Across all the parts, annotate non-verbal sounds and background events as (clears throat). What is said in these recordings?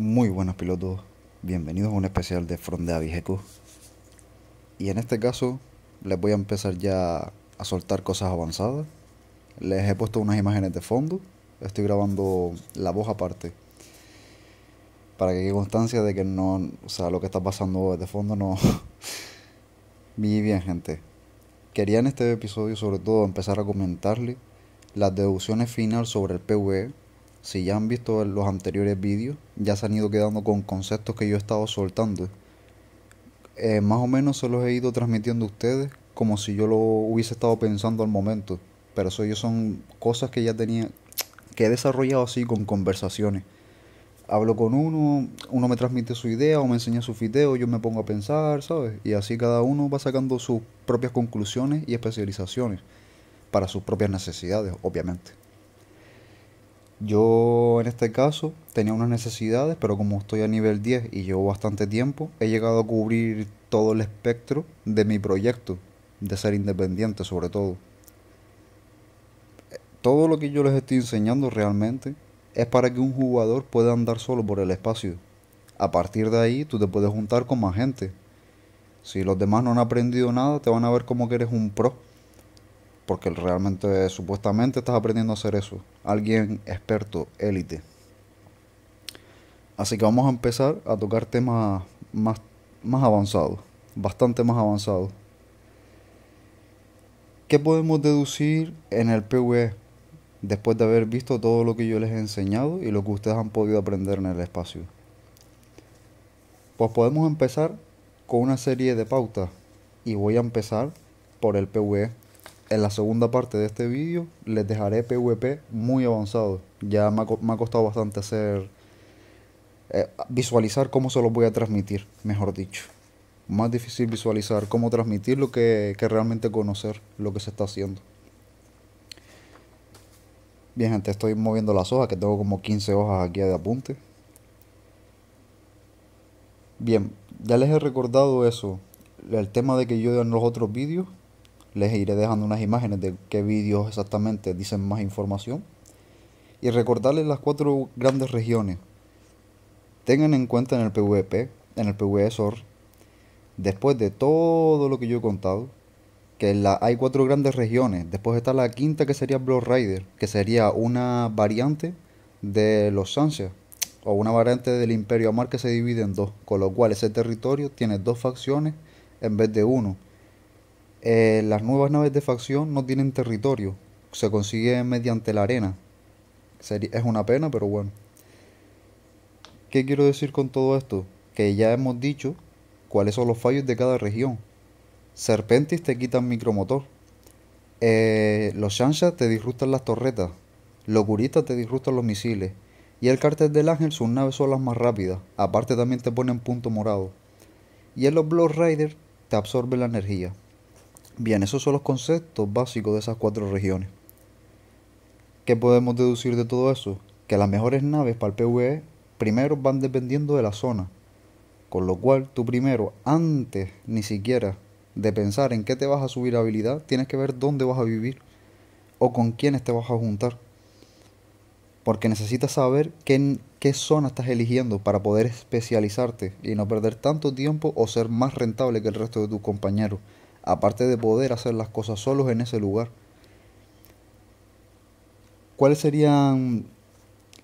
Muy buenos pilotos, bienvenidos a un especial de Front de Y en este caso les voy a empezar ya a soltar cosas avanzadas. Les he puesto unas imágenes de fondo, estoy grabando la voz aparte. Para que quede constancia de que no, o sea, lo que está pasando de fondo no... Muy (laughs) bien gente, quería en este episodio sobre todo empezar a comentarle las deducciones finales sobre el PVE si ya han visto los anteriores vídeos, ya se han ido quedando con conceptos que yo he estado soltando. Eh, más o menos se los he ido transmitiendo a ustedes como si yo lo hubiese estado pensando al momento. Pero eso yo son cosas que ya tenía, que he desarrollado así con conversaciones. Hablo con uno, uno me transmite su idea o me enseña su video, yo me pongo a pensar, ¿sabes? Y así cada uno va sacando sus propias conclusiones y especializaciones para sus propias necesidades, obviamente. Yo en este caso tenía unas necesidades, pero como estoy a nivel 10 y llevo bastante tiempo, he llegado a cubrir todo el espectro de mi proyecto, de ser independiente sobre todo. Todo lo que yo les estoy enseñando realmente es para que un jugador pueda andar solo por el espacio. A partir de ahí tú te puedes juntar con más gente. Si los demás no han aprendido nada, te van a ver como que eres un pro porque realmente supuestamente estás aprendiendo a hacer eso. Alguien experto, élite. Así que vamos a empezar a tocar temas más, avanzados, bastante más avanzados. ¿Qué podemos deducir en el PVE después de haber visto todo lo que yo les he enseñado y lo que ustedes han podido aprender en el espacio? Pues podemos empezar con una serie de pautas y voy a empezar por el PVE en la segunda parte de este vídeo les dejaré PvP muy avanzado. Ya me ha, costado bastante hacer eh, visualizar cómo se los voy a transmitir, mejor dicho. Más difícil visualizar cómo transmitirlo que, que realmente conocer lo que se está haciendo. Bien, gente, estoy moviendo las hojas, que tengo como 15 hojas aquí de apunte. Bien, ya les he recordado eso, el tema de que yo en los otros vídeos les iré dejando unas imágenes de qué vídeos exactamente dicen más información. Y recordarles las cuatro grandes regiones. Tengan en cuenta en el PvP, en el PvSOR, e después de todo lo que yo he contado, que hay cuatro grandes regiones. Después está la quinta que sería Blood Rider, que sería una variante de los Sancias o una variante del Imperio Amar que se divide en dos, con lo cual ese territorio tiene dos facciones en vez de uno. Eh, las nuevas naves de facción no tienen territorio, se consigue mediante la arena. Es una pena, pero bueno. ¿Qué quiero decir con todo esto? Que ya hemos dicho cuáles son los fallos de cada región. Serpentis te quitan micromotor. Eh, los Shansha te disruptan las torretas. Los te disruptan los misiles. Y el cartel del Ángel, sus naves son las más rápidas. Aparte también te ponen punto morado. Y en los Blood te absorben la energía. Bien, esos son los conceptos básicos de esas cuatro regiones. ¿Qué podemos deducir de todo eso? Que las mejores naves para el PVE primero van dependiendo de la zona. Con lo cual, tú primero, antes ni siquiera de pensar en qué te vas a subir habilidad, tienes que ver dónde vas a vivir o con quiénes te vas a juntar. Porque necesitas saber qué, qué zona estás eligiendo para poder especializarte y no perder tanto tiempo o ser más rentable que el resto de tus compañeros aparte de poder hacer las cosas solos en ese lugar. ¿Cuáles serían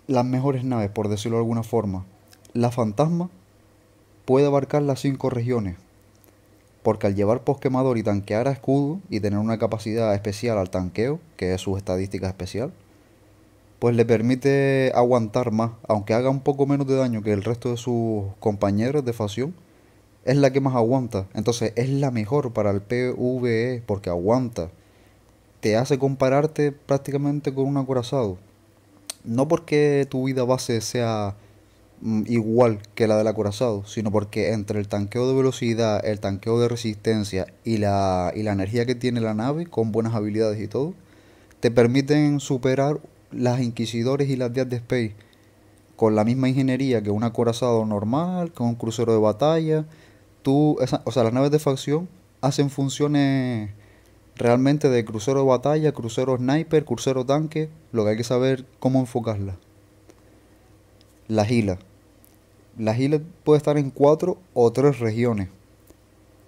las mejores naves, por decirlo de alguna forma? La Fantasma puede abarcar las cinco regiones, porque al llevar posquemador y tanquear a escudo y tener una capacidad especial al tanqueo, que es su estadística especial, pues le permite aguantar más, aunque haga un poco menos de daño que el resto de sus compañeros de facción, es la que más aguanta. Entonces es la mejor para el PVE porque aguanta. Te hace compararte prácticamente con un acorazado. No porque tu vida base sea mm, igual que la del acorazado, sino porque entre el tanqueo de velocidad, el tanqueo de resistencia y la, energía que tiene la nave, con buenas habilidades y todo, te permiten superar las inquisidores y las días de Space con la misma ingeniería que un acorazado normal, con un crucero de batalla tú, o sea, las naves de facción hacen funciones realmente de crucero de batalla, crucero sniper, crucero tanque, lo que hay que saber cómo enfocarla. La gila. Las gila puede estar en cuatro o tres regiones.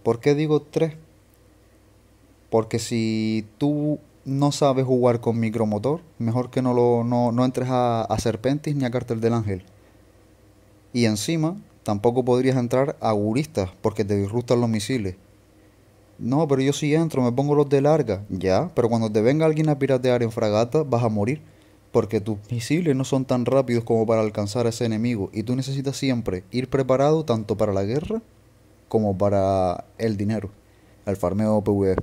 ¿Por qué digo tres? Porque si tú no sabes jugar con micromotor, mejor que no, lo, no, entres a, a Serpentis ni a Cartel del Ángel. Y encima, Tampoco podrías entrar a guristas porque te disruptan los misiles. No, pero yo sí entro, me pongo los de larga. Ya, pero cuando te venga alguien a piratear en fragata, vas a morir. Porque tus misiles no son tan rápidos como para alcanzar a ese enemigo. Y tú necesitas siempre ir preparado tanto para la guerra como para el dinero. El farmeo PvE. E.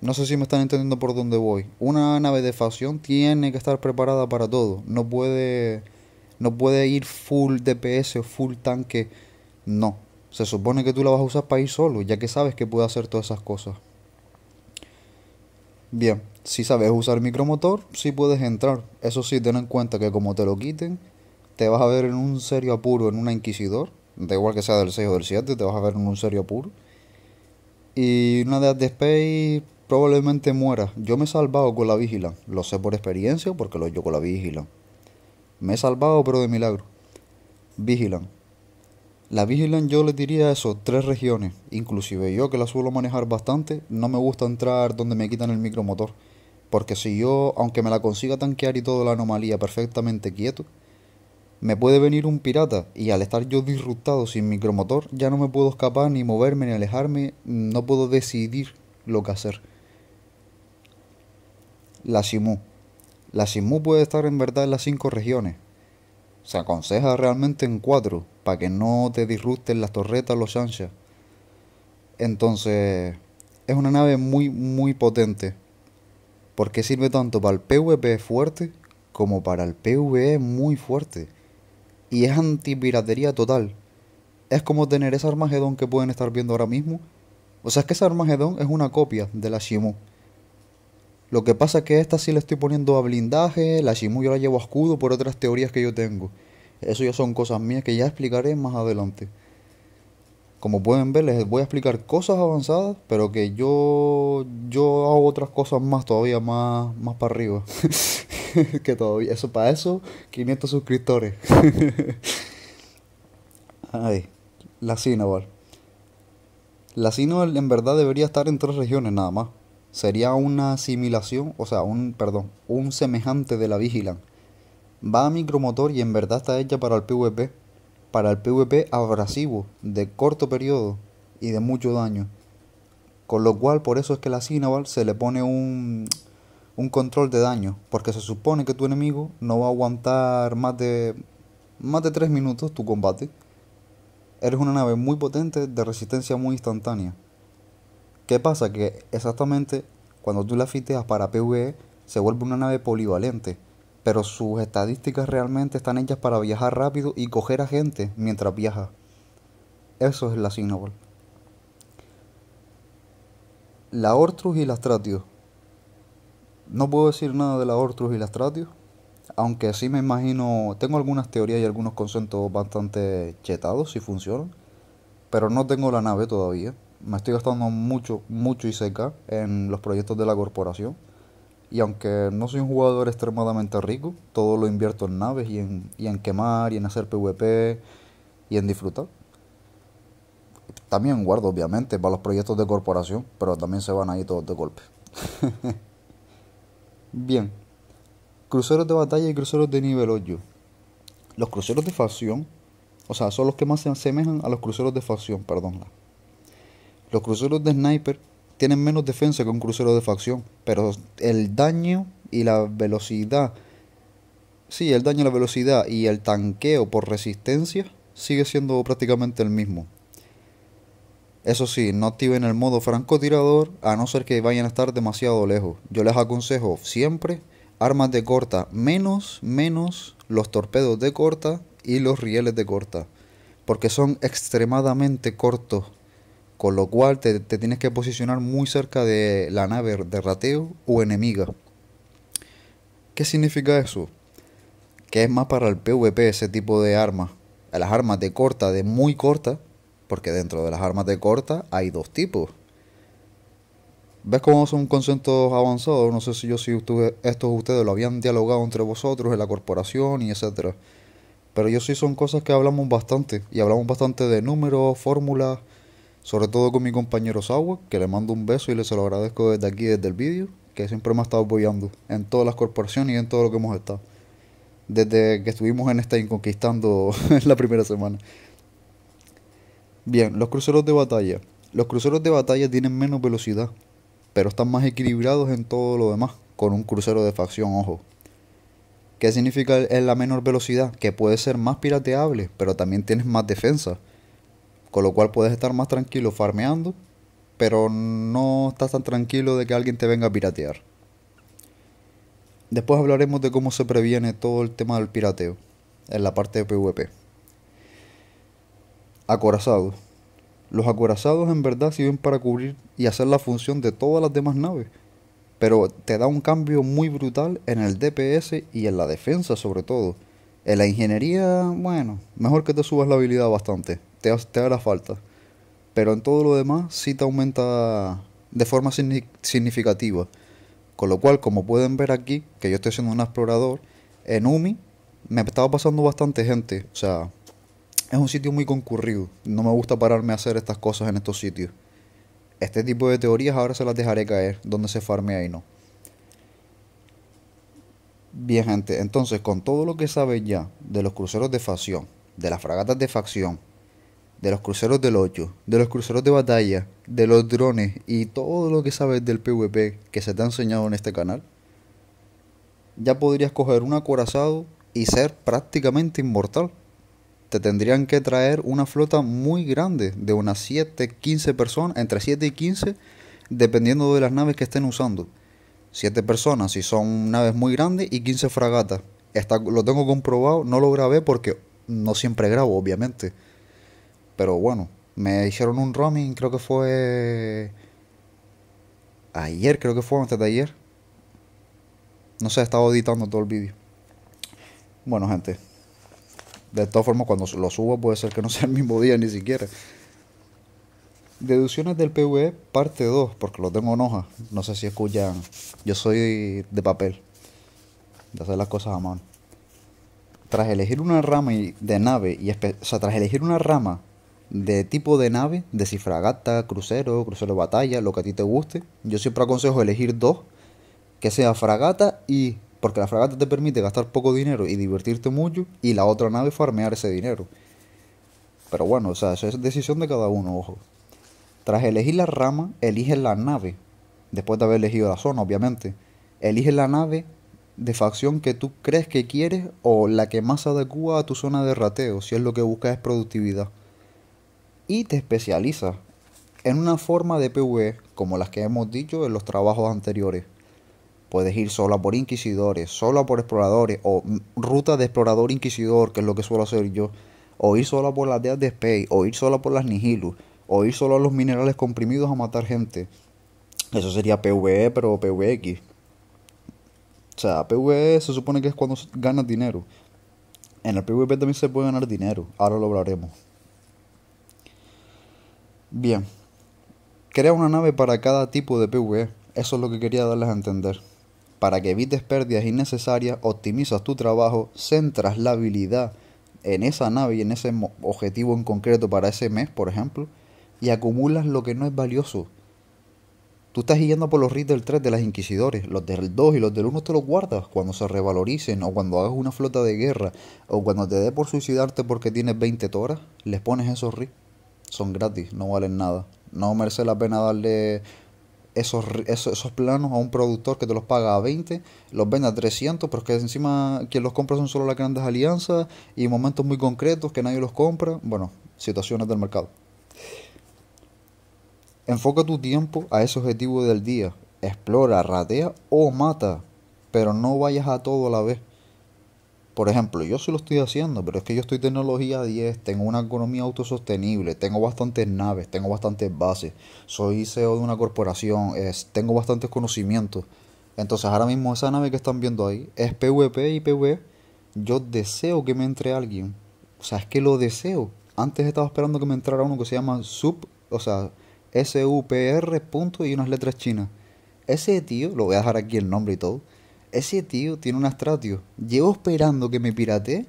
No sé si me están entendiendo por dónde voy. Una nave de facción tiene que estar preparada para todo. No puede no puede ir full DPS o full tanque. No. Se supone que tú la vas a usar para ir solo, ya que sabes que puede hacer todas esas cosas. Bien, si sabes usar micromotor, sí puedes entrar. Eso sí, ten en cuenta que como te lo quiten, te vas a ver en un serio apuro, en una inquisidor. Da igual que sea del 6 o del 7, te vas a ver en un serio apuro. Y una de de Space probablemente muera. Yo me he salvado con la vigila. Lo sé por experiencia, porque lo he hecho con la vigila. Me he salvado, pero de milagro. Vigilan. La vigilan yo le diría eso, tres regiones. Inclusive yo que la suelo manejar bastante, no me gusta entrar donde me quitan el micromotor. Porque si yo, aunque me la consiga tanquear y todo la anomalía perfectamente quieto, me puede venir un pirata y al estar yo disruptado sin micromotor, ya no me puedo escapar ni moverme ni alejarme, no puedo decidir lo que hacer. La Simu. La Shimu puede estar en verdad en las cinco regiones. Se aconseja realmente en cuatro para que no te disrupten las torretas los Shansha. Entonces, es una nave muy, muy potente. Porque sirve tanto para el PvP fuerte como para el PvE muy fuerte. Y es antipiratería total. Es como tener ese Armagedón que pueden estar viendo ahora mismo. O sea, es que ese Armagedón es una copia de la Shimu. Lo que pasa es que esta sí le estoy poniendo a blindaje, la Shimu yo la llevo a escudo por otras teorías que yo tengo. Eso ya son cosas mías que ya explicaré más adelante. Como pueden ver, les voy a explicar cosas avanzadas, pero que yo, yo hago otras cosas más todavía, más, más para arriba. (laughs) que todavía, eso para eso, 500 suscriptores. (laughs) Ay, la Cineval. La Cineval en verdad debería estar en tres regiones nada más sería una asimilación, o sea, un, perdón, un semejante de la Vigilant. Va a micromotor y en verdad está hecha para el PvP, para el PvP abrasivo, de corto periodo y de mucho daño. Con lo cual, por eso es que la Cinnabar se le pone un, un control de daño, porque se supone que tu enemigo no va a aguantar más de, más de 3 minutos tu combate. Eres una nave muy potente de resistencia muy instantánea. ¿Qué pasa? Que exactamente cuando tú la fiteas para PVE se vuelve una nave polivalente, pero sus estadísticas realmente están hechas para viajar rápido y coger a gente mientras viaja. Eso es la signoval. La Ortrus y la Stratius. No puedo decir nada de la Ortrus y la Tratios, aunque sí me imagino, tengo algunas teorías y algunos conceptos bastante chetados si funcionan, pero no tengo la nave todavía me estoy gastando mucho, mucho y seca en los proyectos de la corporación. Y aunque no soy un jugador extremadamente rico, todo lo invierto en naves y en, quemar y en hacer PvP y en disfrutar. También guardo, obviamente, para los proyectos de corporación, pero también se van ahí todos de golpe. (laughs) Bien, cruceros de batalla y cruceros de nivel 8. Los cruceros de facción, o sea, son los que más se asemejan a los cruceros de facción, perdón, los cruceros de sniper tienen menos defensa que un crucero de facción, pero el daño y la velocidad, sí, el daño, la velocidad y el tanqueo por resistencia sigue siendo prácticamente el mismo. Eso sí, no activen el modo francotirador a no ser que vayan a estar demasiado lejos. Yo les aconsejo siempre armas de corta, menos, menos los torpedos de corta y los rieles de corta, porque son extremadamente cortos con lo cual te, tienes que posicionar muy cerca de la nave de rateo o enemiga. ¿Qué significa eso? Que es más para el PvP ese tipo de armas. Las armas de corta, de muy corta, porque dentro de las armas de corta hay dos tipos. ¿Ves cómo son conceptos avanzados? No sé si yo si estos ustedes lo habían dialogado entre vosotros en la corporación y etcétera. Pero yo sí son cosas que hablamos bastante. Y hablamos bastante de números, fórmulas, sobre todo con mi compañero Sawa, que le mando un beso y le se lo agradezco desde aquí, desde el vídeo, que siempre me ha estado apoyando en todas las corporaciones y en todo lo que hemos estado. Desde que estuvimos en esta inconquistando (laughs) la primera semana. Bien, los cruceros de batalla. Los cruceros de batalla tienen menos velocidad, pero están más equilibrados en todo lo demás, con un crucero de facción, ojo. ¿Qué significa la menor velocidad? Que puede ser más pirateable, pero también tienes más defensa. Con lo cual puedes estar más tranquilo farmeando, pero no estás tan tranquilo de que alguien te venga a piratear. Después hablaremos de cómo se previene todo el tema del pirateo en la parte de PvP. Acorazados. Los acorazados en verdad sirven para cubrir y hacer la función de todas las demás naves, pero te da un cambio muy brutal en el DPS y en la defensa sobre todo. En la ingeniería, bueno, mejor que te subas la habilidad bastante te, haga hará falta. Pero en todo lo demás sí te aumenta de forma significativa. Con lo cual, como pueden ver aquí, que yo estoy siendo un explorador, en UMI me estaba pasando bastante gente. O sea, es un sitio muy concurrido. No me gusta pararme a hacer estas cosas en estos sitios. Este tipo de teorías ahora se las dejaré caer, donde se farme ahí no. Bien, gente, entonces con todo lo que sabéis ya de los cruceros de facción, de las fragatas de facción, de los cruceros del 8, de los cruceros de batalla, de los drones y todo lo que sabes del PvP que se te ha enseñado en este canal, ya podrías coger un acorazado y ser prácticamente inmortal. Te tendrían que traer una flota muy grande de unas 7, 15 personas, entre 7 y 15, dependiendo de las naves que estén usando. 7 personas si son naves muy grandes y 15 fragatas. lo tengo comprobado, no lo grabé porque no siempre grabo, obviamente pero bueno, me hicieron un roaming, creo que fue ayer, creo que fue antes de ayer. No sé, estado editando todo el vídeo. Bueno, gente. De todas formas, cuando lo subo puede ser que no sea el mismo día ni siquiera. Deducciones del PVE, parte 2, porque lo tengo en hoja. No sé si escuchan. Yo soy de papel, de hacer las cosas a mano. Tras elegir una rama de nave, y o sea, tras elegir una rama de tipo de nave, de si fragata, crucero, crucero de batalla, lo que a ti te guste. Yo siempre aconsejo elegir dos, que sea fragata y porque la fragata te permite gastar poco dinero y divertirte mucho y la otra nave farmear ese dinero. Pero bueno, o sea, es decisión de cada uno, ojo. Tras elegir la rama, elige la nave, después de haber elegido la zona, obviamente. Elige la nave de facción que tú crees que quieres o la que más adecua a tu zona de rateo, si es lo que buscas es productividad y te especializas en una forma de PvE como las que hemos dicho en los trabajos anteriores. Puedes ir sola por inquisidores, sola por exploradores o ruta de explorador inquisidor, que es lo que suelo hacer yo, o ir sola por las deas de Space, o ir sola por las Nihilus, o ir solo a los minerales comprimidos a matar gente. Eso sería PvE, pero PvX. O sea, PvE se supone que es cuando ganas dinero. En el PvP también se puede ganar dinero, ahora lo hablaremos. Bien, crea una nave para cada tipo de PVE, eso es lo que quería darles a entender. Para que evites pérdidas innecesarias, optimizas tu trabajo, centras la habilidad en esa nave y en ese objetivo en concreto para ese mes, por ejemplo, y acumulas lo que no es valioso. Tú estás yendo por los RIT del 3 de las Inquisidores, los del 2 y los del 1 te los guardas cuando se revaloricen o cuando hagas una flota de guerra o cuando te dé por suicidarte porque tienes 20 toras, les pones esos RIT son gratis, no valen nada. No merece la pena darle esos, esos, planos a un productor que te los paga a 20, los vende a 300, pero es que encima quien los compra son solo las grandes alianzas y momentos muy concretos que nadie los compra. Bueno, situaciones del mercado. Enfoca tu tiempo a ese objetivo del día. Explora, ratea o mata, pero no vayas a todo a la vez. Por ejemplo, yo sí lo estoy haciendo, pero es que yo estoy tecnología 10, tengo una economía autosostenible, tengo bastantes naves, tengo bastantes bases, soy CEO de una corporación, tengo bastantes conocimientos. Entonces ahora mismo esa nave que están viendo ahí es PvP y PV, e. Yo deseo que me entre alguien. O sea, es que lo deseo. Antes estaba esperando que me entrara uno que se llama Sub, o sea, SUPR punto y unas letras chinas. Ese tío, lo voy a dejar aquí el nombre y todo ese tío tiene un astratio. Llevo esperando que me piratee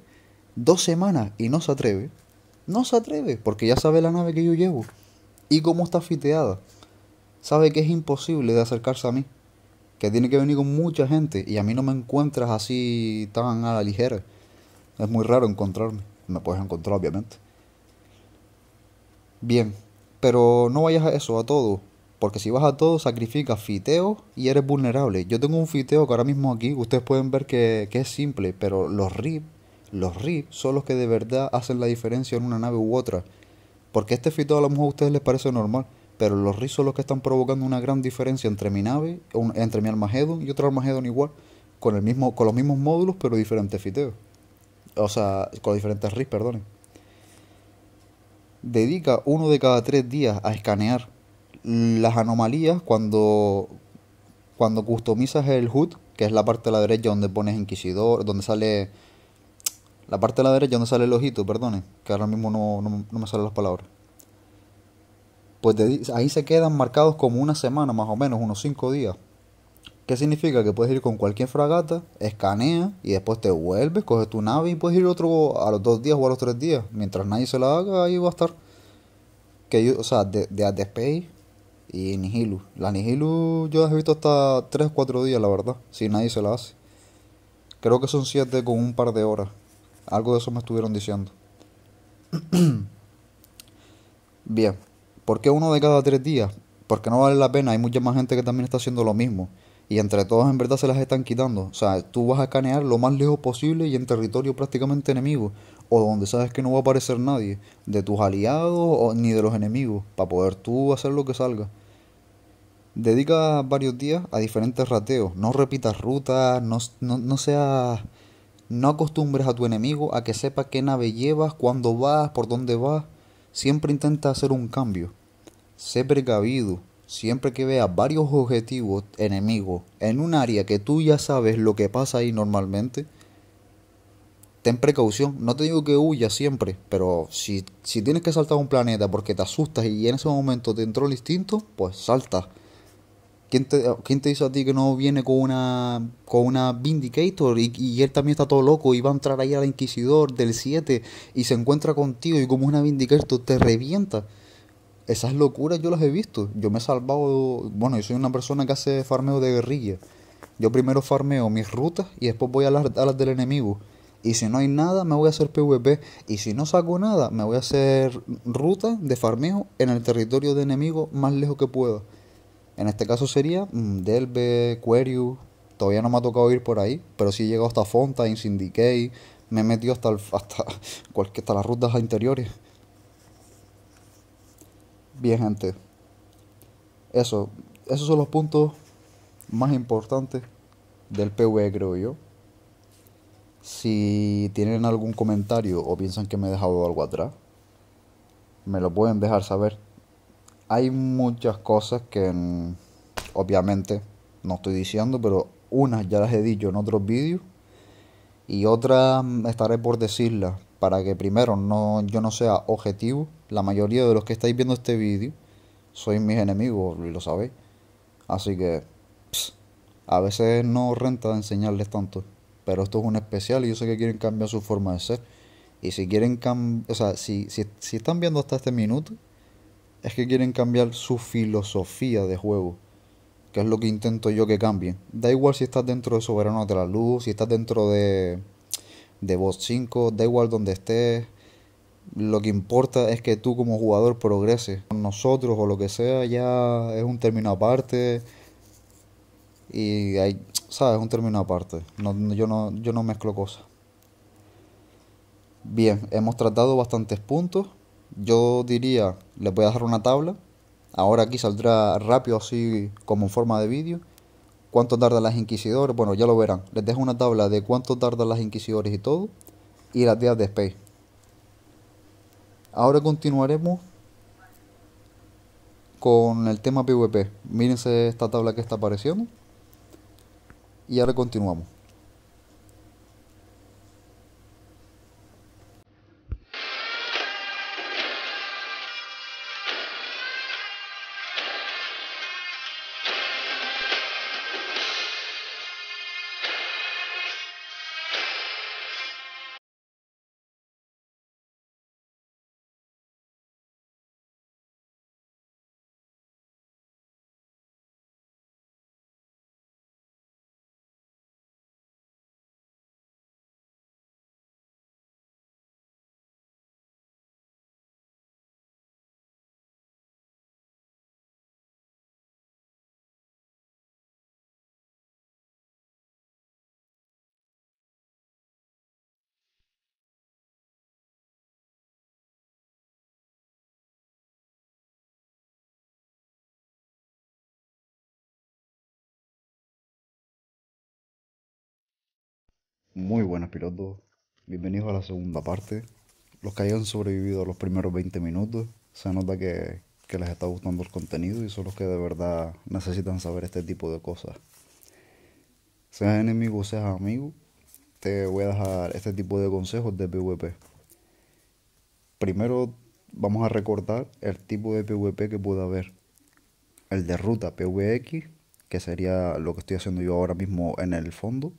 dos semanas y no se atreve. No se atreve, porque ya sabe la nave que yo llevo. Y cómo está fiteada. Sabe que es imposible de acercarse a mí. Que tiene que venir con mucha gente. Y a mí no me encuentras así tan a la ligera. Es muy raro encontrarme. Me puedes encontrar, obviamente. Bien, pero no vayas a eso, a todo. Porque si vas a todo, sacrificas fiteo y eres vulnerable. Yo tengo un fiteo que ahora mismo aquí, ustedes pueden ver que, es simple, pero los RIP, los RIP son los que de verdad hacen la diferencia en una nave u otra. Porque este fiteo a lo mejor a ustedes les parece normal, pero los RIP son los que están provocando una gran diferencia entre mi nave, entre mi Armageddon y otro Armageddon igual, con, el mismo, con los mismos módulos, pero diferentes fiteos. O sea, con diferentes RIP, perdonen. Dedica uno de cada tres días a escanear las anomalías cuando, cuando customizas el HUD, que es la parte de la derecha donde pones Inquisidor, donde sale... La parte de la derecha donde sale el ojito, perdone, que ahora mismo no, me salen las palabras. Pues ahí se quedan marcados como una semana más o menos, unos 5 días. ¿Qué significa? Que puedes ir con cualquier fragata, escanea y después te vuelves, coges tu nave y puedes ir otro a los dos días o a los tres días. Mientras nadie se la haga, ahí va a estar. Que o sea, de, de y Nihilu. La Nihilu yo las he visto hasta 3 o 4 días, la verdad, si nadie se la hace. Creo que son 7 con un par de horas. Algo de eso me estuvieron diciendo. (clears throat) Bien, ¿por qué uno de cada 3 días? Porque no vale la pena, hay mucha más gente que también está haciendo lo mismo. Y entre todos en verdad se las están quitando. O sea, tú vas a escanear lo más lejos posible y en territorio prácticamente enemigo. O donde sabes que no va a aparecer nadie. De tus aliados o, ni de los enemigos. Para poder tú hacer lo que salga. Dedica varios días a diferentes rateos. No repitas rutas, no, no, no seas... No acostumbres a tu enemigo a que sepa qué nave llevas, cuándo vas, por dónde vas. Siempre intenta hacer un cambio. Sé precavido. Siempre que veas varios objetivos enemigos en un área que tú ya sabes lo que pasa ahí normalmente, ten precaución. No te digo que huyas siempre, pero si, si tienes que saltar a un planeta porque te asustas y en ese momento te entró el instinto, pues salta. ¿Quién te, dice a ti que no viene con una con una Vindicator y, él también está todo loco y va a entrar ahí al Inquisidor del 7 y se encuentra contigo y como una Vindicator te revienta? Esas locuras yo las he visto. Yo me he salvado, bueno, yo soy una persona que hace farmeo de guerrilla. Yo primero farmeo mis rutas y después voy a las, a las del enemigo. Y si no hay nada, me voy a hacer PvP. Y si no saco nada, me voy a hacer ruta de farmeo en el territorio de enemigo más lejos que pueda. En este caso sería mm, Delve, Todavía no me ha tocado ir por ahí, pero sí he llegado hasta Fontaine, Syndicate. Me he metido hasta, el, (laughs) las rutas interiores. Bien, gente. Eso. Esos son los puntos más importantes del PvE, creo yo. Si tienen algún comentario o piensan que me he dejado algo atrás, me lo pueden dejar saber hay muchas cosas que mm, obviamente no estoy diciendo, pero unas ya las he dicho en otros vídeos y otras mm, estaré por decirlas para que primero no, yo no sea objetivo. La mayoría de los que estáis viendo este vídeo sois mis enemigos lo sabéis. Así que a veces no renta enseñarles tanto. Pero esto es un especial y yo sé que quieren cambiar su forma de ser. Y si quieren, o sea, si están viendo hasta este minuto, es que quieren cambiar su filosofía de juego, que es lo que intento yo que cambien. Da igual si estás dentro de Soberanos de la Luz, si estás dentro de, de Bot 5, da igual donde estés. Lo que importa es que tú como jugador progreses. Con nosotros o lo que sea ya es un término aparte. Y hay, ¿sabes? Un término aparte. yo, yo no mezclo cosas. Bien, hemos tratado bastantes puntos yo diría, les voy a dejar una tabla. Ahora aquí saldrá rápido, así como en forma de vídeo. ¿Cuánto tardan las inquisidores? Bueno, ya lo verán. Les dejo una tabla de cuánto tardan las inquisidores y todo. Y las días de Space. Ahora continuaremos con el tema PvP. Mírense esta tabla que está apareciendo. Y ahora continuamos. Muy buenas pilotos, bienvenidos a la segunda parte. Los que hayan sobrevivido a los primeros 20 minutos, se nota que, les está gustando el contenido y son los que de verdad necesitan saber este tipo de cosas. Seas enemigo o seas amigo, te voy a dejar este tipo de consejos de PvP. Primero vamos a recordar el tipo de PvP que puede haber. El de ruta PvX, que sería lo que estoy haciendo yo ahora mismo en el fondo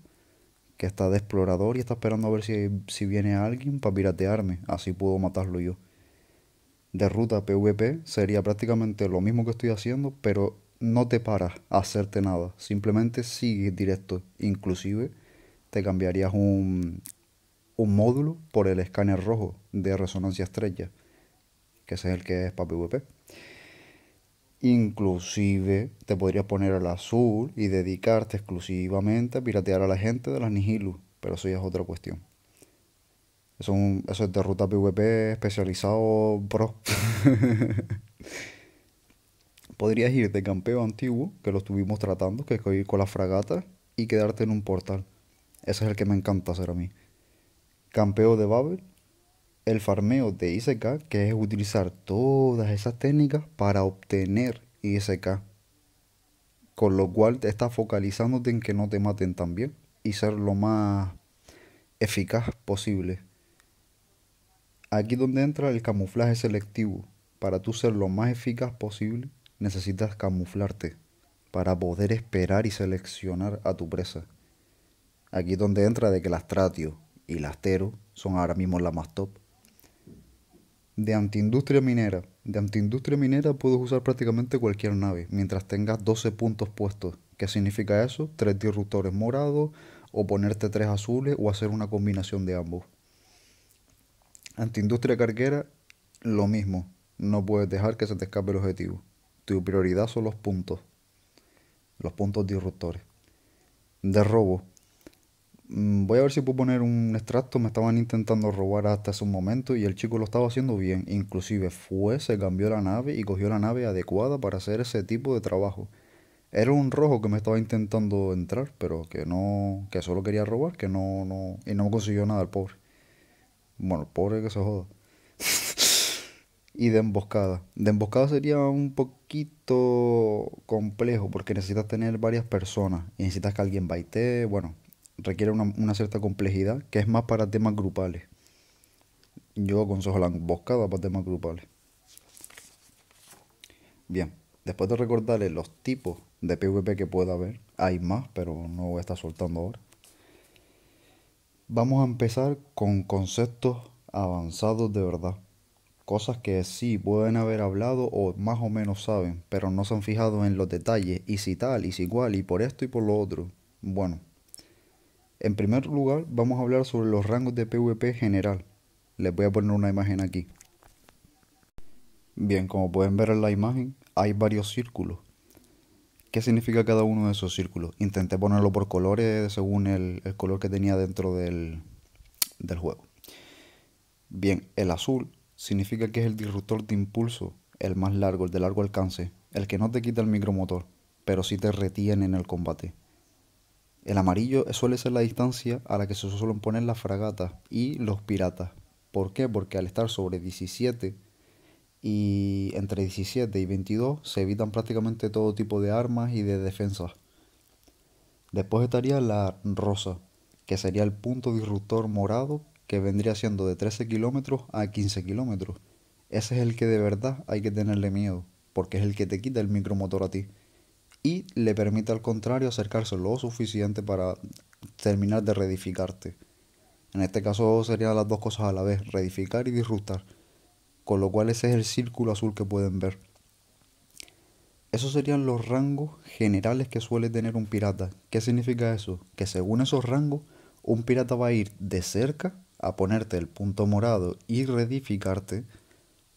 que está de explorador y está esperando a ver si, si viene alguien para piratearme. Así puedo matarlo yo. De ruta PvP sería prácticamente lo mismo que estoy haciendo, pero no te paras a hacerte nada. Simplemente sigues directo. Inclusive te cambiarías un, un módulo por el escáner rojo de resonancia estrella, que es el que es para PvP. Inclusive te podrías poner al azul y dedicarte exclusivamente a piratear a la gente de las Nihilus, pero eso ya es otra cuestión. Eso es, de ruta PvP especializado pro. (laughs) podrías ir de campeo antiguo, que lo estuvimos tratando, que es ir con la fragata y quedarte en un portal. Ese es el que me encanta hacer a mí. Campeo de Babel, el farmeo de ICK, que es utilizar todas esas técnicas para obtener ISK. Con lo cual te estás focalizándote en que no te maten también y ser lo más eficaz posible. Aquí donde entra el camuflaje selectivo. Para tú ser lo más eficaz posible, necesitas camuflarte para poder esperar y seleccionar a tu presa. Aquí donde entra de que las tratio y las tero son ahora mismo las más top de antiindustria minera. De antiindustria minera puedes usar prácticamente cualquier nave, mientras tengas 12 puntos puestos. ¿Qué significa eso? Tres disruptores morados, o ponerte tres azules, o hacer una combinación de ambos. Antiindustria carguera, lo mismo. No puedes dejar que se te escape el objetivo. Tu prioridad son los puntos. Los puntos disruptores. De robo, Mm, voy a ver si puedo poner un extracto, me estaban intentando robar hasta hace un momento y el chico lo estaba haciendo bien, inclusive fue, se cambió la nave y cogió la nave adecuada para hacer ese tipo de trabajo. Era un rojo que me estaba intentando entrar, pero que no, que solo quería robar, que no, no, y no consiguió nada el pobre. Bueno, el pobre que se joda. (laughs) y de emboscada. De emboscada sería un poquito complejo porque necesitas tener varias personas y necesitas que alguien baite, bueno, requiere una, cierta complejidad que es más para temas grupales. Yo aconsejo la emboscada para temas grupales. Bien, después de recordarles los tipos de PvP que pueda haber, hay más, pero no voy a estar soltando ahora. Vamos a empezar con conceptos avanzados de verdad. Cosas que sí pueden haber hablado o más o menos saben, pero no se han fijado en los detalles y si tal y si igual y por esto y por lo otro. Bueno, en primer lugar, vamos a hablar sobre los rangos de PvP general. Les voy a poner una imagen aquí. Bien, como pueden ver en la imagen, hay varios círculos. ¿Qué significa cada uno de esos círculos? Intenté ponerlo por colores según el, color que tenía dentro del, del juego. Bien, el azul significa que es el disruptor de impulso, el más largo, el de largo alcance, el que no te quita el micromotor, pero sí te retiene en el combate. El amarillo suele ser la distancia a la que se suelen poner las fragatas y los piratas. ¿Por qué? Porque al estar sobre 17 y entre 17 y 22 se evitan prácticamente todo tipo de armas y de defensas. Después estaría la rosa, que sería el punto disruptor morado que vendría siendo de 13 kilómetros a 15 kilómetros. Ese es el que de verdad hay que tenerle miedo, porque es el que te quita el micromotor a ti y le permite al contrario acercarse lo suficiente para terminar de reedificarte. En este caso serían las dos cosas a la vez, reedificar y disruptar, con lo cual ese es el círculo azul que pueden ver. Esos serían los rangos generales que suele tener un pirata. ¿Qué significa eso? Que según esos rangos, un pirata va a ir de cerca a ponerte el punto morado y reedificarte,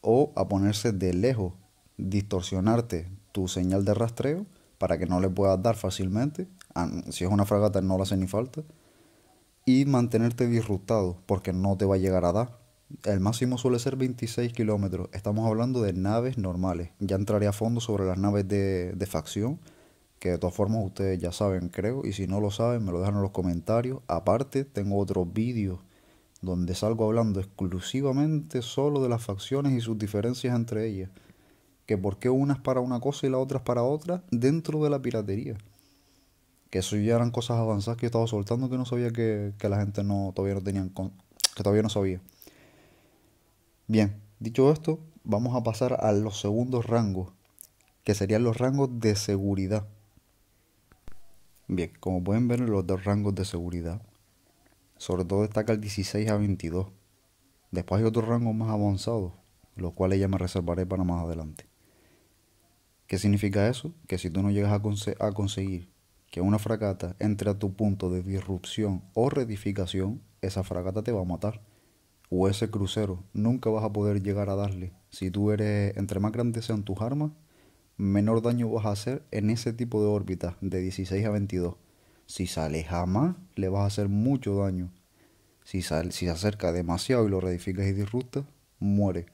o a ponerse de lejos, distorsionarte tu señal de rastreo para que no le puedas dar fácilmente. Si es una fragata no le hace ni falta. Y mantenerte disruptado porque no te va a llegar a dar. El máximo suele ser 26 kilómetros. Estamos hablando de naves normales. Ya entraré a fondo sobre las naves de, de facción que de todas formas ustedes ya saben, creo, y si no lo saben, me lo dejan en los comentarios. Aparte, tengo otro vídeo. donde salgo hablando exclusivamente solo de las facciones y sus diferencias entre ellas que por qué unas para una cosa y la otra es para otra dentro de la piratería. Que eso ya eran cosas avanzadas que yo estaba soltando que no sabía que, la gente no, todavía no tenían que todavía no sabía. Bien, dicho esto, vamos a pasar a los segundos rangos, que serían los rangos de seguridad. Bien, como pueden ver, los dos rangos de seguridad, sobre todo destaca el 16 a 22. Después hay otros rangos más avanzados, los cuales ya me reservaré para más adelante. ¿Qué significa eso? Que si tú no llegas a, conseguir que una fragata entre a tu punto de disrupción o reedificación esa fragata te va a matar. O ese crucero, nunca vas a poder llegar a darle. Si tú eres, entre más grandes sean tus armas, menor daño vas a hacer en ese tipo de órbita de 16 a 22. Si sale jamás, le vas a hacer mucho daño. Si, si se acerca demasiado y lo redificas y disruptas, muere.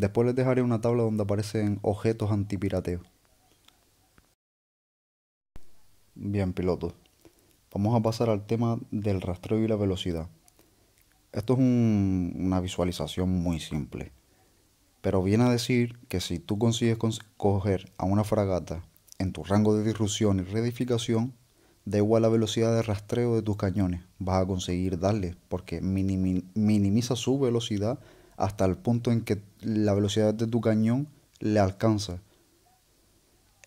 Después les dejaré una tabla donde aparecen objetos antipirateo. Bien, pilotos. Vamos a pasar al tema del rastreo y la velocidad. Esto es una visualización muy simple, pero viene a decir que si tú consigues coger a una fragata en tu rango de disrupción y reedificación, da igual la velocidad de rastreo de tus cañones, vas a conseguir darle porque minimiza su velocidad hasta el punto en que la velocidad de tu cañón le alcanza.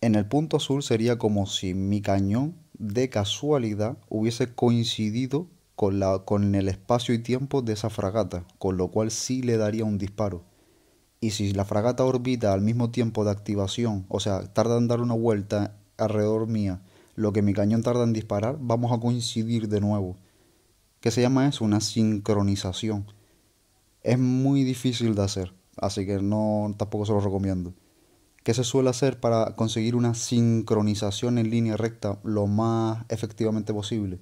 En el punto azul sería como si mi cañón de casualidad hubiese coincidido con, la, con el espacio y tiempo de esa fragata, con lo cual sí le daría un disparo. Y si la fragata orbita al mismo tiempo de activación, o sea, tarda en dar una vuelta alrededor mía, lo que mi cañón tarda en disparar, vamos a coincidir de nuevo. qué se llama eso? Una sincronización es muy difícil de hacer, así que no tampoco se lo recomiendo. ¿Qué se suele hacer para conseguir una sincronización en línea recta lo más efectivamente posible?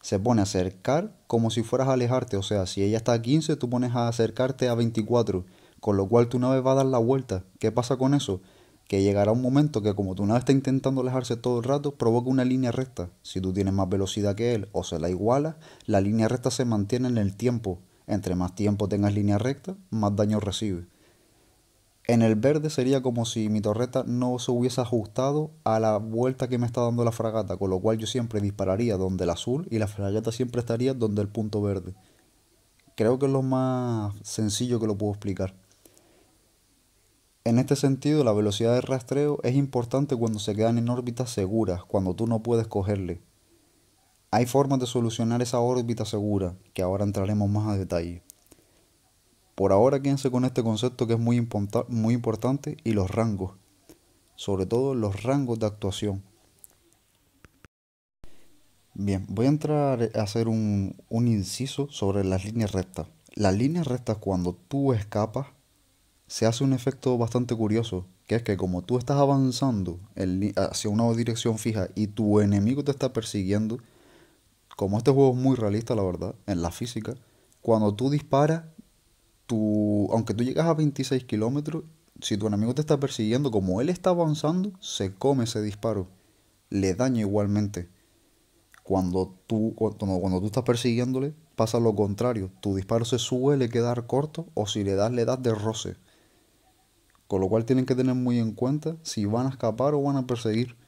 Se pone a acercar como si fueras a alejarte, o sea, si ella está a 15, tú pones a acercarte a 24, con lo cual tu nave va a dar la vuelta. ¿Qué pasa con eso? Que llegará un momento que como tu nave está intentando alejarse todo el rato, provoca una línea recta. Si tú tienes más velocidad que él o se la iguala, la línea recta se mantiene en el tiempo, entre más tiempo tengas línea recta, más daño recibe. En el verde sería como si mi torreta no se hubiese ajustado a la vuelta que me está dando la fragata, con lo cual yo siempre dispararía donde el azul y la fragata siempre estaría donde el punto verde. Creo que es lo más sencillo que lo puedo explicar. En este sentido, la velocidad de rastreo es importante cuando se quedan en órbitas seguras, cuando tú no puedes cogerle. Hay formas de solucionar esa órbita segura, que ahora entraremos más a detalle. Por ahora quédense con este concepto que es muy, muy importante y los rangos, sobre todo los rangos de actuación. Bien, voy a entrar a hacer un, un inciso sobre las líneas rectas. Las líneas rectas cuando tú escapas se hace un efecto bastante curioso, que es que como tú estás avanzando hacia una dirección fija y tu enemigo te está persiguiendo, como este juego es muy realista, la verdad, en la física, cuando tú disparas, tú, aunque tú llegas a 26 kilómetros, si tu enemigo te está persiguiendo, como él está avanzando, se come ese disparo. Le daña igualmente. Cuando tú, cuando, cuando tú estás persiguiéndole, pasa lo contrario. Tu disparo se suele quedar corto o si le das, le das de roce. Con lo cual tienen que tener muy en cuenta si van a escapar o van a perseguir.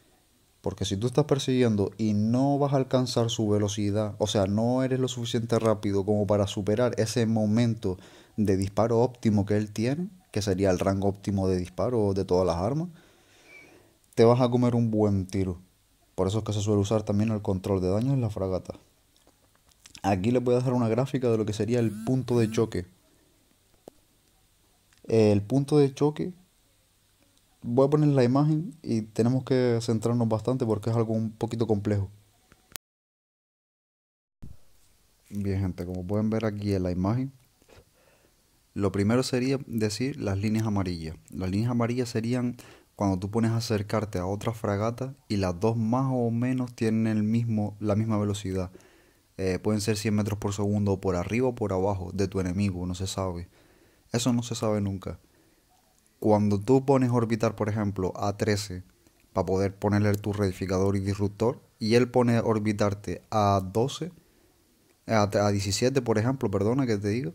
Porque si tú estás persiguiendo y no vas a alcanzar su velocidad, o sea, no eres lo suficiente rápido como para superar ese momento de disparo óptimo que él tiene, que sería el rango óptimo de disparo de todas las armas, te vas a comer un buen tiro. Por eso es que se suele usar también el control de daño en la fragata. Aquí les voy a dejar una gráfica de lo que sería el punto de choque. El punto de choque voy a poner la imagen y tenemos que centrarnos bastante porque es algo un poquito complejo. Bien, gente, como pueden ver aquí en la imagen, lo primero sería decir las líneas amarillas. Las líneas amarillas serían cuando tú pones a acercarte a otra fragata y las dos más o menos tienen el mismo, la misma velocidad. Eh, pueden ser 100 metros por segundo por arriba o por abajo de tu enemigo, no se sabe. Eso no se sabe nunca. Cuando tú pones orbitar, por ejemplo, a 13 para poder ponerle tu rectificador y disruptor, y él pone orbitarte a 12, a, 17, por ejemplo, perdona que te diga,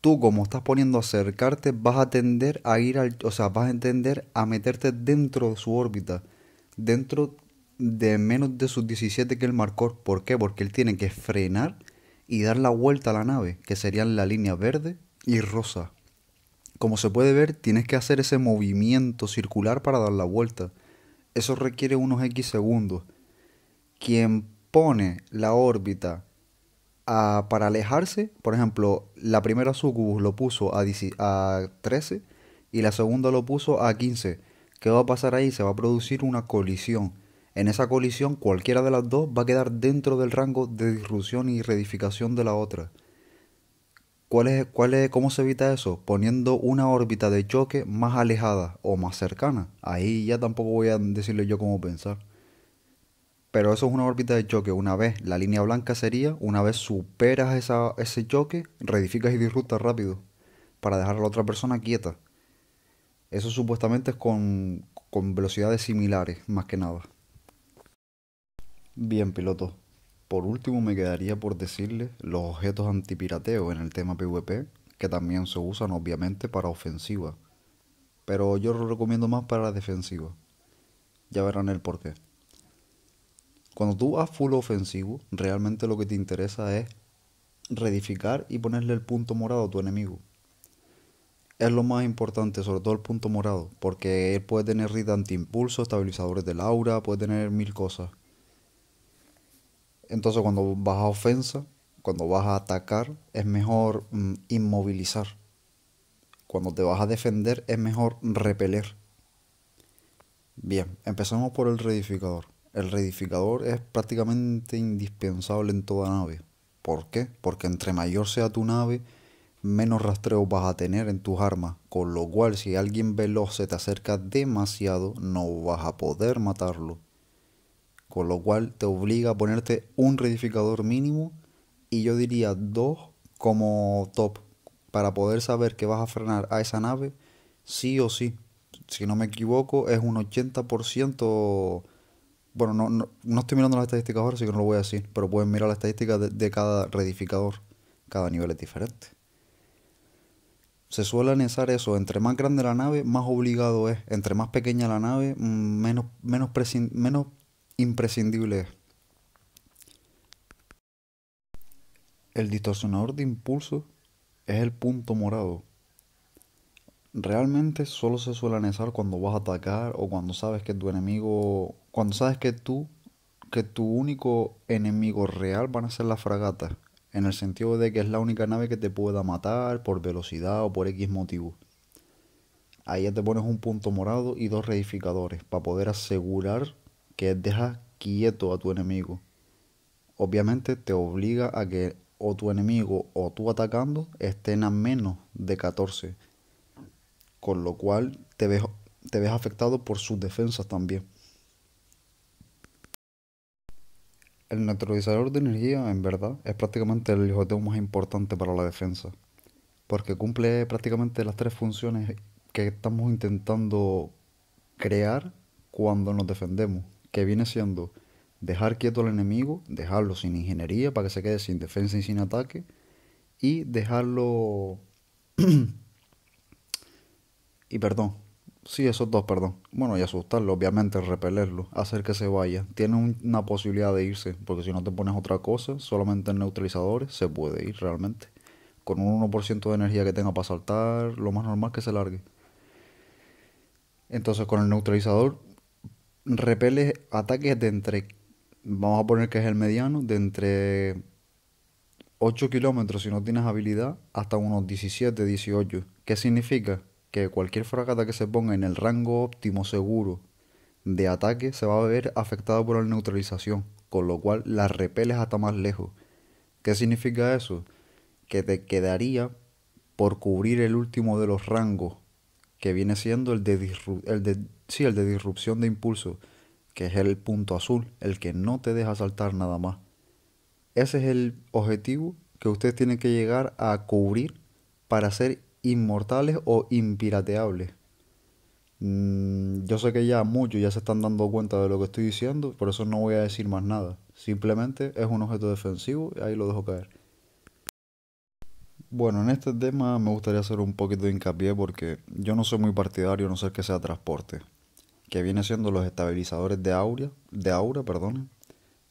tú como estás poniendo a acercarte, vas a tender a ir al, o sea, vas a entender a meterte dentro de su órbita, dentro de menos de sus 17 que el marcó. ¿Por qué? Porque él tiene que frenar y dar la vuelta a la nave, que serían la línea verde y rosa. Como se puede ver, tienes que hacer ese movimiento circular para dar la vuelta. Eso requiere unos X segundos. Quien pone la órbita a, para alejarse, por ejemplo, la primera Sucubus lo puso a, a 13 y la segunda lo puso a 15. ¿Qué va a pasar ahí? Se va a producir una colisión. En esa colisión cualquiera de las dos va a quedar dentro del rango de disrupción y reedificación de la otra. ¿Cuál es, ¿Cómo se evita eso? Poniendo una órbita de choque más alejada o más cercana. Ahí ya tampoco voy a decirle yo cómo pensar. Pero eso es una órbita de choque. Una vez la línea blanca sería, una vez superas ese choque, reedificas y disruptas rápido para dejar a la otra persona quieta. Eso supuestamente es con velocidades similares, más que nada. Bien, piloto. Por último, me quedaría por decirles los objetos antipirateo en el tema PvP, que también se usan obviamente para ofensiva, pero yo lo recomiendo más para defensiva. Ya verán el porqué. Cuando tú vas full ofensivo, realmente lo que te interesa es reedificar y ponerle el punto morado a tu enemigo. Es lo más importante, sobre todo el punto morado, porque él puede tener rita antiimpulso, estabilizadores de aura, puede tener mil cosas. Entonces cuando vas a ofensa, cuando vas a atacar, es mejor mm, inmovilizar. Cuando te vas a defender, es mejor repeler. Bien, empezamos por el reedificador. El reedificador es prácticamente indispensable en toda nave. ¿Por qué? Porque entre mayor sea tu nave, menos rastreo vas a tener en tus armas, con lo cual si alguien veloz se te acerca demasiado, no vas a poder matarlo con lo cual te obliga a ponerte un redificador mínimo y yo diría dos como top para poder saber que vas a frenar a esa nave sí o sí. Si no me equivoco, es un 80%. Bueno, no, estoy mirando las estadísticas ahora, así que no lo voy a decir, pero pueden mirar las estadísticas de, cada redificador. Cada nivel es diferente. Se suele analizar eso, entre más grande la nave, más obligado es. Entre más pequeña la nave, mm, menos, menos, menos imprescindible. El distorsionador de impulso es el punto morado. Realmente solo se suele usar cuando vas a atacar o cuando sabes que tu enemigo, cuando sabes que tú, que tu único enemigo real van a ser las fragatas, en el sentido de que es la única nave que te pueda matar por velocidad o por X motivo. Ahí ya te pones un punto morado y dos reificadores para poder asegurar que es dejar quieto a tu enemigo. Obviamente te obliga a que o tu enemigo o tú atacando estén a menos de 14, con lo cual te ves, afectado por sus defensas también. El neutralizador de energía, en verdad, es prácticamente el objeto más importante para la defensa, porque cumple prácticamente las tres funciones que estamos intentando crear cuando nos defendemos que viene siendo dejar quieto al enemigo, dejarlo sin ingeniería para que se quede sin defensa y sin ataque, y dejarlo... (clears throat) y perdón, sí, esos dos, perdón. Bueno, y asustarlo, obviamente, repelerlo, hacer que se vaya. Tiene una posibilidad de irse, porque si no te pones otra cosa, solamente en neutralizadores, se puede ir realmente. Con un 1% de energía que tenga para saltar, lo más normal que se largue. Entonces con el neutralizador Repeles ataques de entre, vamos a poner que es el mediano, de entre 8 kilómetros si no tienes habilidad hasta unos 17, 18. ¿Qué significa? Que cualquier fragata que se ponga en el rango óptimo seguro de ataque se va a ver afectada por la neutralización, con lo cual la repeles hasta más lejos. ¿Qué significa eso? Que te quedaría por cubrir el último de los rangos, que viene siendo el de, el de Sí, el de disrupción de impulso, que es el punto azul, el que no te deja saltar nada más. Ese es el objetivo que ustedes tienen que llegar a cubrir para ser inmortales o impirateables. Mm, yo sé que ya muchos ya se están dando cuenta de lo que estoy diciendo, por eso no voy a decir más nada. Simplemente es un objeto defensivo y ahí lo dejo caer. Bueno, en este tema me gustaría hacer un poquito de hincapié porque yo no soy muy partidario, no sé que sea transporte, que viene siendo los estabilizadores de aura, de aura perdón,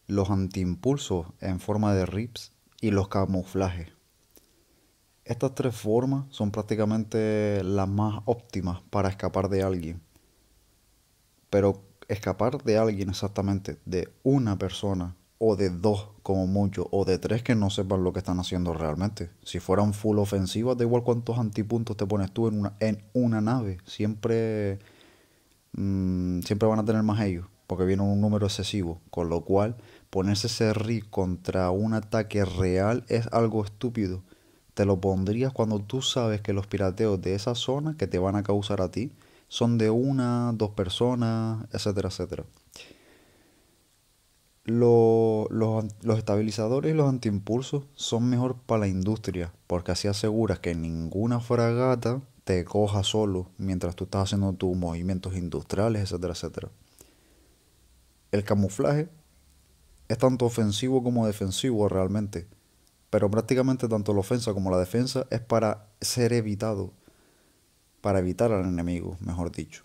los antiimpulsos en forma de rips y los camuflajes. Estas tres formas son prácticamente las más óptimas para escapar de alguien. Pero escapar de alguien exactamente, de una persona, o de dos como mucho, o de tres que no sepan lo que están haciendo realmente. Si fueran full ofensivas, da igual cuántos antipuntos te pones tú en una, en una nave. Siempre, mm, siempre van a tener más ellos, porque viene un número excesivo. Con lo cual, ponerse ese ri contra un ataque real es algo estúpido. Te lo pondrías cuando tú sabes que los pirateos de esa zona que te van a causar a ti son de una, dos personas, etcétera, etcétera los, estabilizadores y los antiimpulsos son mejor para la industria, porque así aseguras que ninguna fragata te coja solo mientras tú estás haciendo tus movimientos industriales, etcétera, etcétera. El camuflaje es tanto ofensivo como defensivo realmente, pero prácticamente tanto la ofensa como la defensa es para ser evitado, para evitar al enemigo, mejor dicho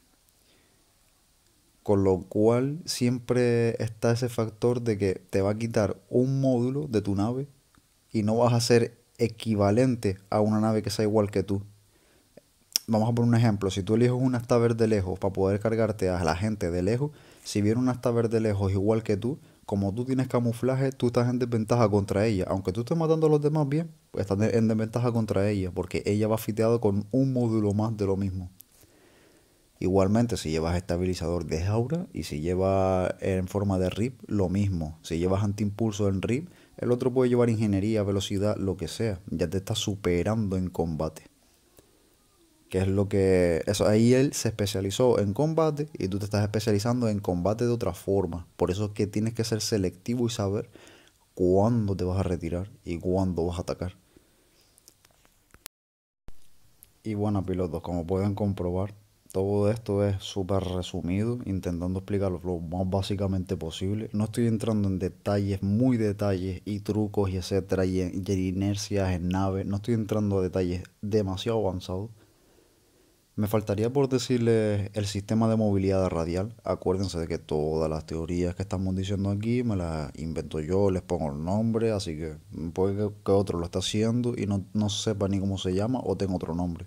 con lo cual siempre está ese factor de que te va a quitar un módulo de tu nave y no vas a ser equivalente a una nave que sea igual que tú. Vamos a poner un ejemplo, si tú eliges un asta de lejos para poder cargarte a la gente de lejos, si viene un asta de lejos igual que tú, como tú tienes camuflaje, tú estás en desventaja contra ella. Aunque tú estés matando a los demás bien, pues estás en desventaja contra ella, porque ella va fiteado con un módulo más de lo mismo. Igualmente, si llevas estabilizador de jaula y si llevas eh, en forma de RIP, lo mismo. Si llevas antiimpulso en RIP, el otro puede llevar ingeniería, velocidad, lo que sea. Ya te está superando en combate. Que es lo que. Eso, ahí él se especializó en combate y tú te estás especializando en combate de otra forma. Por eso es que tienes que ser selectivo y saber cuándo te vas a retirar y cuándo vas a atacar. Y bueno, pilotos, como pueden comprobar, todo esto es súper resumido, intentando explicarlo lo más básicamente posible. No estoy entrando en detalles, muy detalles y trucos y etcétera, y, inercias en naves. No estoy entrando a detalles demasiado avanzados. Me faltaría por decirles el sistema de movilidad radial. Acuérdense de que todas las teorías que estamos diciendo aquí me las invento yo, les pongo el nombre, así que puede que otro lo está haciendo y no, no sepa ni cómo se llama o tenga otro nombre.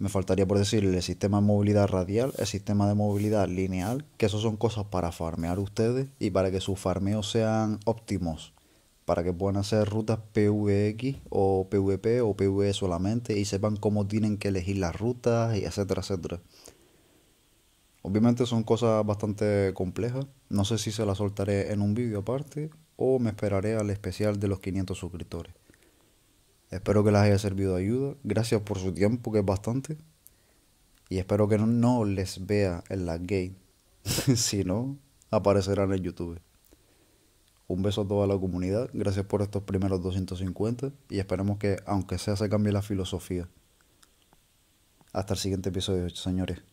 Me faltaría por decir el sistema de movilidad radial, el sistema de movilidad lineal, que eso son cosas para farmear ustedes y para que sus farmeos sean óptimos, para que puedan hacer rutas PVX o PVP o PVE solamente y sepan cómo tienen que elegir las rutas y etcétera, etcétera. Obviamente son cosas bastante complejas, no sé si se las soltaré en un vídeo aparte o me esperaré al especial de los 500 suscriptores. Espero que les haya servido de ayuda. Gracias por su tiempo, que es bastante. Y espero que no, les vea en la gay. (laughs) si no, aparecerán en YouTube. Un beso a toda la comunidad. Gracias por estos primeros 250. Y esperemos que, aunque sea, se cambie la filosofía. Hasta el siguiente episodio, señores.